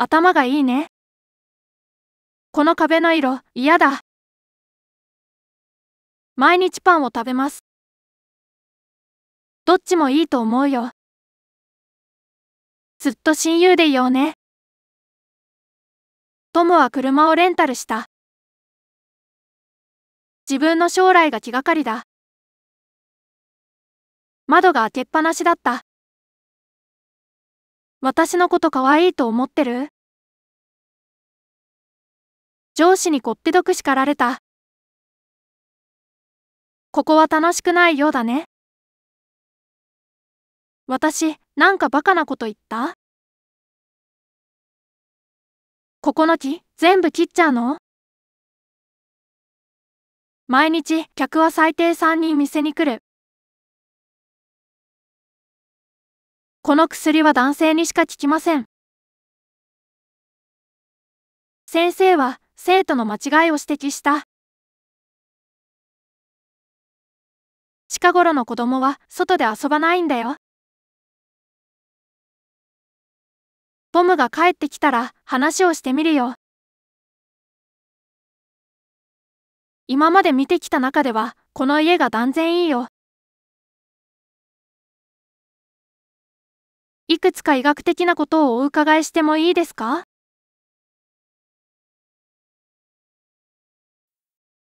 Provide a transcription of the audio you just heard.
頭がいいね。この壁の色、嫌だ。毎日パンを食べます。どっちもいいと思うよ。ずっと親友でいようね。トムは車をレンタルした。自分の将来が気がかりだ。窓が開けっぱなしだった。私のこと可愛いと思ってる上司にこってどく叱られた。ここは楽しくないようだね。私、なんかバカなこと言ったここの木、全部切っちゃうの毎日、客は最低3人店に来る。この薬は男性にしか効きません。先生は生徒の間違いを指摘した。近頃の子供は外で遊ばないんだよ。ボムが帰ってきたら話をしてみるよ。今まで見てきた中ではこの家が断然いいよ。いくつか医学的なことをお伺いしてもいいですか